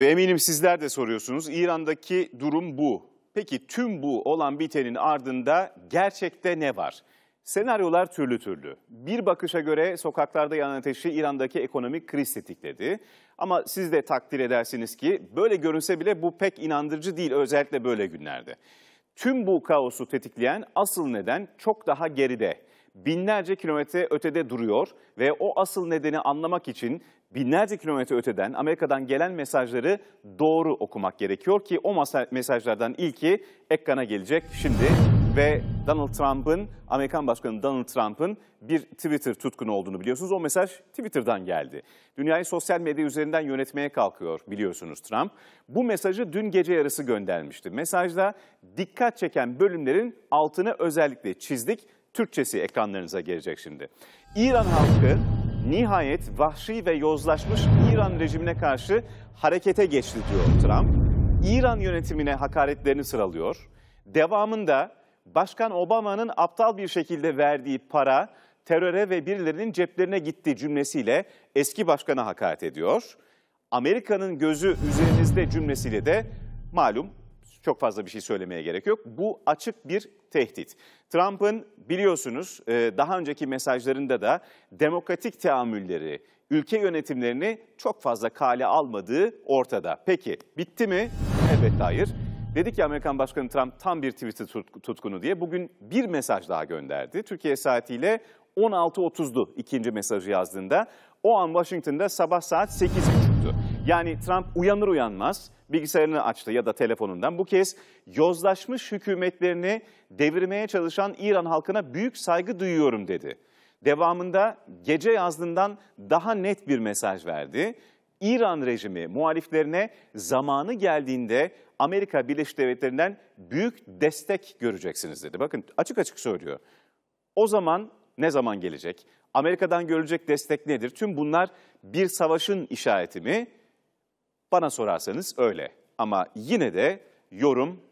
Eminim sizler de soruyorsunuz. İran'daki durum bu. Peki tüm bu olan bitenin ardında gerçekte ne var? Senaryolar türlü türlü. Bir bakışa göre sokaklarda yanan ateşi İran'daki ekonomik kriz tetikledi. Ama siz de takdir edersiniz ki böyle görünse bile bu pek inandırıcı değil özellikle böyle günlerde. Tüm bu kaosu tetikleyen asıl neden çok daha geride binlerce kilometre ötede duruyor ve o asıl nedeni anlamak için binlerce kilometre öteden Amerika'dan gelen mesajları doğru okumak gerekiyor ki o mesajlardan ilki ekrana gelecek şimdi ve Donald Trump'ın, Amerikan Başkanı Donald Trump'ın bir Twitter tutkunu olduğunu biliyorsunuz. O mesaj Twitter'dan geldi. Dünyayı sosyal medya üzerinden yönetmeye kalkıyor biliyorsunuz Trump. Bu mesajı dün gece yarısı göndermişti. Mesajda dikkat çeken bölümlerin altını özellikle çizdik. Türkçesi ekranlarınıza gelecek şimdi. İran halkı nihayet vahşi ve yozlaşmış İran rejimine karşı harekete geçti diyor Trump. İran yönetimine hakaretlerini sıralıyor. Devamında Başkan Obama'nın aptal bir şekilde verdiği para teröre ve birilerinin ceplerine gitti cümlesiyle eski başkana hakaret ediyor. Amerika'nın gözü üzerinizde cümlesiyle de malum çok fazla bir şey söylemeye gerek yok. Bu açık bir tehdit. Trump'ın biliyorsunuz e, daha önceki mesajlarında da demokratik teamülleri, ülke yönetimlerini çok fazla kale almadığı ortada. Peki bitti mi? Elbette hayır. Dedik ya Amerikan Başkanı Trump tam bir Twitter tutkunu diye bugün bir mesaj daha gönderdi. Türkiye saatiyle 16.30'du ikinci mesajı yazdığında. O an Washington'da sabah saat 8.30 oldu. Yani Trump uyanır uyanmaz bilgisayarını açtı ya da telefonundan. Bu kez yozlaşmış hükümetlerini devirmeye çalışan İran halkına büyük saygı duyuyorum dedi. Devamında gece yazdığından daha net bir mesaj verdi. İran rejimi muhaliflerine zamanı geldiğinde Amerika Birleşik Devletleri'nden büyük destek göreceksiniz dedi. Bakın açık açık söylüyor. O zaman ne zaman gelecek? Amerika'dan görülecek destek nedir? Tüm bunlar bir savaşın işareti mi? Bana sorarsanız öyle. Ama yine de yorum